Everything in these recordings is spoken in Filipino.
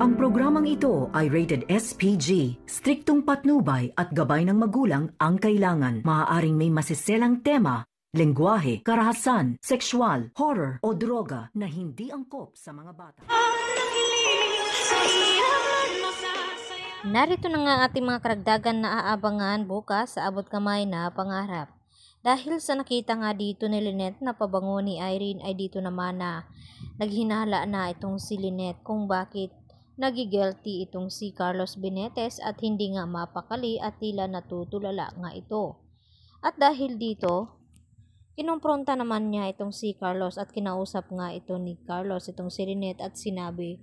Ang programang ito ay rated SPG. Striktong patnubay at gabay ng magulang ang kailangan. Maaaring may masiselang tema, lengguwahe, karahasan, sexual, horror o droga na hindi angkop sa mga bata. Narito na nga ating mga karagdagan na aabangan bukas sa abot kamay na pangarap. Dahil sa nakita nga dito ni Lynette na pabango ni Irene ay dito naman na naghinala na itong si Lynette kung bakit Nagigilty itong si Carlos Benetes at hindi nga mapakali at tila natutulala nga ito. At dahil dito, kinumpronta naman niya itong si Carlos at kinausap nga ito ni Carlos itong si Rinette at sinabi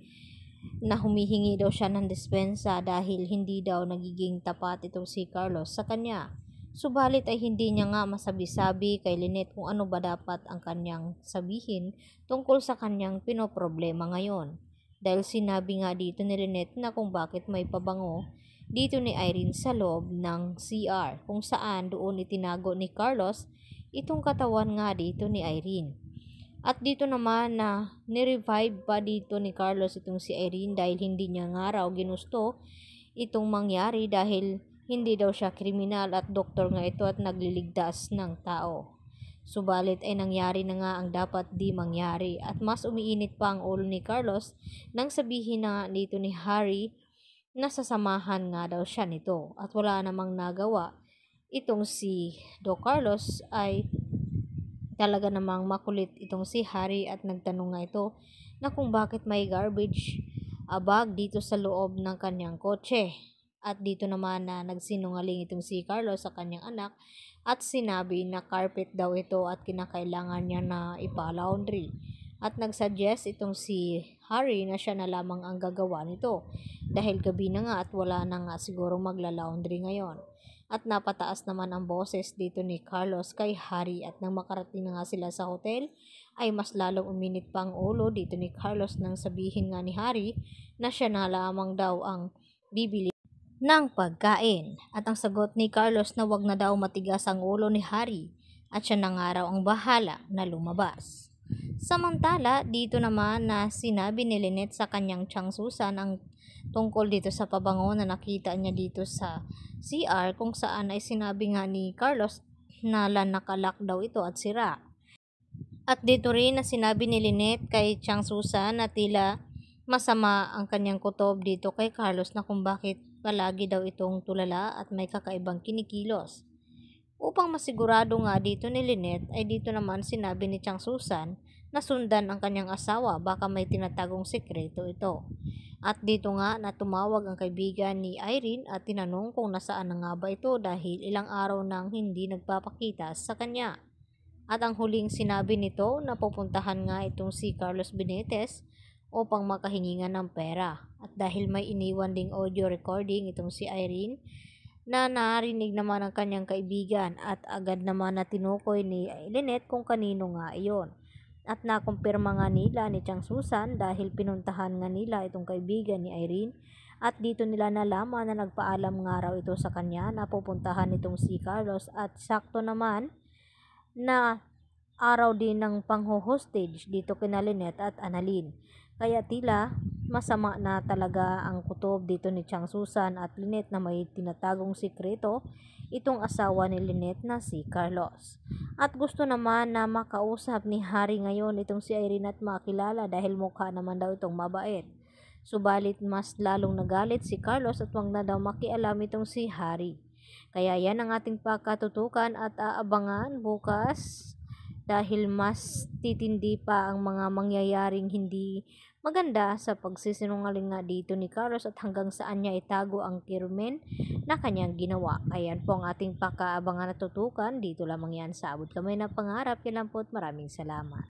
na humihingi daw siya ng dispensa dahil hindi daw nagiging tapat itong si Carlos sa kanya. Subalit ay hindi niya nga masabi-sabi kay Lynette kung ano ba dapat ang kanyang sabihin tungkol sa kanyang pinoproblema ngayon. Dahil sinabi nga dito ni Lynette na kung bakit may pabango dito ni Irene sa loob ng CR kung saan doon itinago ni Carlos itong katawan nga dito ni Irene. At dito naman na nirevive pa dito ni Carlos itong si Irene dahil hindi niya nga raw ginusto itong mangyari dahil hindi daw siya kriminal at doktor nga ito at nagliligtas ng tao. Subalit ay nangyari na nga ang dapat di mangyari at mas umiinit pa ang ulo ni Carlos nang sabihin na dito ni Harry na sasamahan nga daw siya nito at wala namang nagawa. Itong si Do Carlos ay talaga namang makulit itong si Harry at nagtanong nga ito na kung bakit may garbage ah, bag dito sa loob ng kanyang kotse at dito naman na nagsinungaling itong si Carlos sa kanyang anak at sinabi na carpet daw ito at kinakailangan niya na ipa-laundry. At nagsuggest itong si Harry na siya na lamang ang gagawa nito dahil gabi na nga at wala na nga siguro magla-laundry ngayon. At napataas naman ang boses dito ni Carlos kay Harry at nang makarating na nga sila sa hotel ay mas lalong uminit pa ang ulo dito ni Carlos nang sabihin nga ni Harry na siya na lamang daw ang bibili ng pagkain. At ang sagot ni Carlos na wag na daw matigas ang ulo ni Harry at siya na nga raw ang bahala na lumabas. Samantala, dito naman na sinabi ni Lynette sa kanyang tiyang Susan ang tungkol dito sa pabango na nakita niya dito sa CR kung saan ay sinabi nga ni Carlos na lanakalak daw ito at sira. At dito rin na sinabi ni Lynette kay Chang Susan na tila Masama ang kanyang kutob dito kay Carlos na kung bakit palagi daw itong tulala at may kakaibang kinikilos. Upang masigurado nga dito ni Lynette ay dito naman sinabi ni Chang Susan na sundan ang kanyang asawa baka may tinatagong sekreto ito. At dito nga na tumawag ang kaibigan ni Irene at tinanong kung nasaan na nga ba ito dahil ilang araw nang hindi nagpapakita sa kanya. At ang huling sinabi nito na pupuntahan nga itong si Carlos Benitez upang makahingi ng pera. At dahil may iniwan ding audio recording itong si Irene na narinig naman ng kanyang kaibigan at agad naman na tinukoy ni Lynette kung kanino nga iyon. At nakumpirma nga nila ni Chang Susan dahil pinuntahan nga nila itong kaibigan ni Irene at dito nila nalaman na nagpaalam nga raw ito sa kanya na pupuntahan itong si Carlos at sakto naman na araw din ng pangho-hostage dito kina Lynette at Annalyn. Kaya tila masama na talaga ang kutob dito ni Chang Susan at Lynette na may tinatagong sikreto itong asawa ni Lynette na si Carlos. At gusto naman na makausap ni Harry ngayon itong si Irene at makilala dahil mukha naman daw itong mabait. Subalit mas lalong nagalit si Carlos at wag na daw makialam itong si Harry. Kaya yan ang ating pakatutukan at aabangan bukas dahil mas titindi pa ang mga mangyayaring hindi maganda sa pagsisinungaling nga dito ni Carlos at hanggang saan niya itago ang kirmen na kanyang ginawa. Ayan po ang ating pakaabangan natutukan. Dito lamang yan sa Abot Kamay na Pangarap. Yan lang po at maraming salamat.